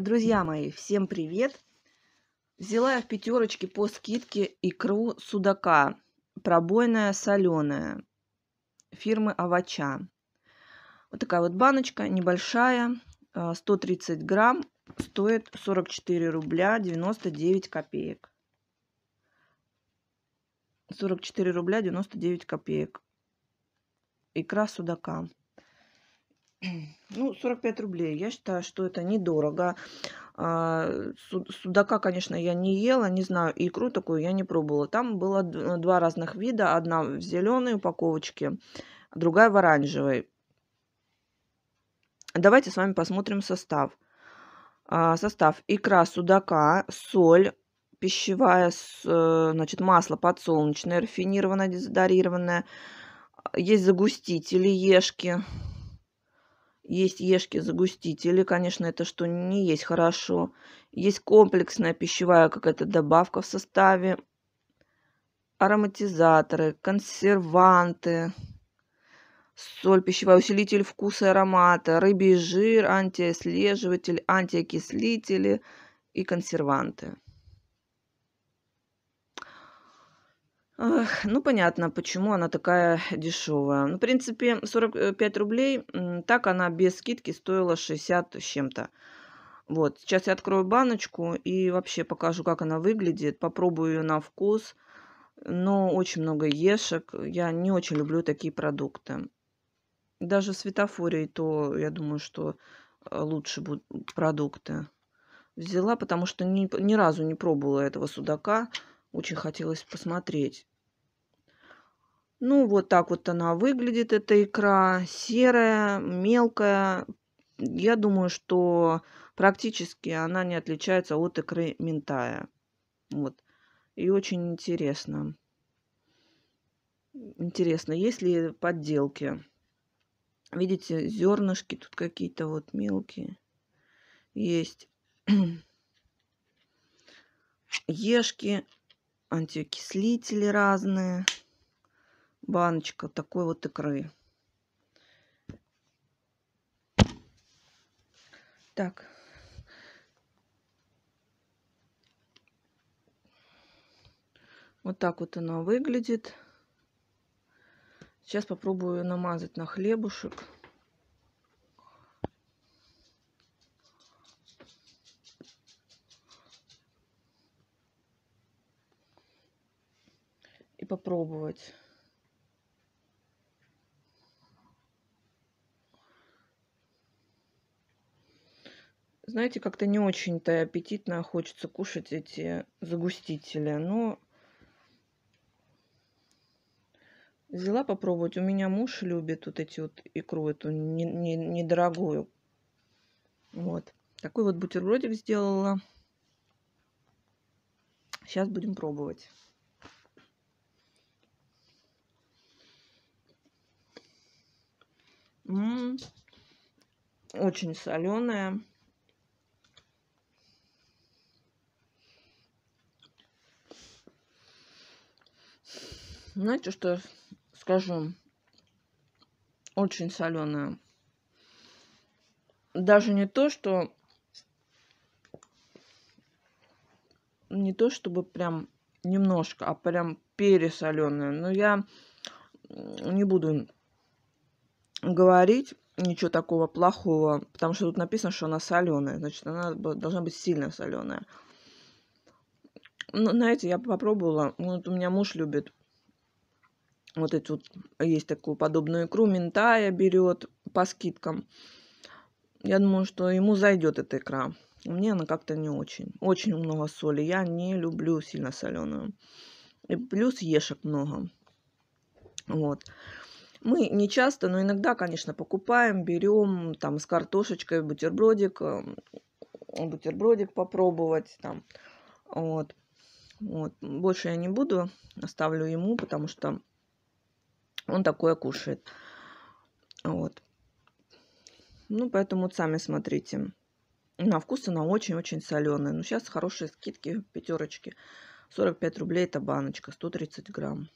Друзья мои, всем привет! Взяла я в пятерочке по скидке икру судака, пробойная соленая, фирмы Авача. Вот такая вот баночка, небольшая, 130 э, грамм, стоит 44 рубля 99 копеек. 44 рубля 99 копеек икра судака. Ну, 45 рублей. Я считаю, что это недорого. А, судака, конечно, я не ела, не знаю, икру такую я не пробовала. Там было два разных вида. Одна в зеленой упаковочке, другая в оранжевой. Давайте с вами посмотрим состав. А, состав икра судака, соль, пищевая, э, значит, масло подсолнечное, рафинированное, дезодорированное, есть загустители, ешки. Есть ешки-загустители. Конечно, это что не есть хорошо. Есть комплексная пищевая какая-то добавка в составе. Ароматизаторы, консерванты, соль, пищевая усилитель вкуса и аромата, рыбий жир, антиослеживатель, антиокислители и консерванты. Эх, ну, понятно, почему она такая дешевая. Ну, в принципе, 45 рублей, так она без скидки стоила 60 с чем-то. Вот, сейчас я открою баночку и вообще покажу, как она выглядит. Попробую ее на вкус. Но очень много ешек. Я не очень люблю такие продукты. Даже в светофории то, я думаю, что э, лучше будут продукты. Взяла, потому что ни, ни разу не пробовала этого судака. Очень хотелось посмотреть. Ну, вот так вот она выглядит, эта икра. Серая, мелкая. Я думаю, что практически она не отличается от икры ментая. Вот. И очень интересно. Интересно, есть ли подделки? Видите, зернышки тут какие-то вот мелкие есть. Ешки, антиокислители разные баночка такой вот икры. Так. Вот так вот она выглядит. Сейчас попробую намазать на хлебушек. И попробовать. Знаете, как-то не очень-то аппетитно хочется кушать эти загустители, но взяла попробовать. У меня муж любит вот эти вот икру, эту не, не, недорогую. Вот. Такой вот бутербродик сделала. Сейчас будем пробовать. М м-м. -м -м. Очень соленая. знаете, что скажу? Очень соленая. Даже не то, что... Не то, чтобы прям немножко, а прям пересоленая. Но я не буду говорить ничего такого плохого, потому что тут написано, что она соленая. Значит, она должна быть сильно соленая. Ну, знаете, я попробовала. Вот у меня муж любит вот эти вот есть такую подобную икру. Ментая берет по скидкам. Я думаю, что ему зайдет эта икра. Мне она как-то не очень. Очень много соли. Я не люблю сильно соленую. И плюс ешек много. Вот. Мы не часто, но иногда, конечно, покупаем, берем там с картошечкой бутербродик, эм, бутербродик попробовать там. Вот. Вот. Больше я не буду, оставлю ему, потому что он такое кушает. Вот. Ну, поэтому вот сами смотрите. На вкус она очень-очень соленая. Но ну, сейчас хорошие скидки, пятерочки. 45 рублей эта баночка, 130 грамм.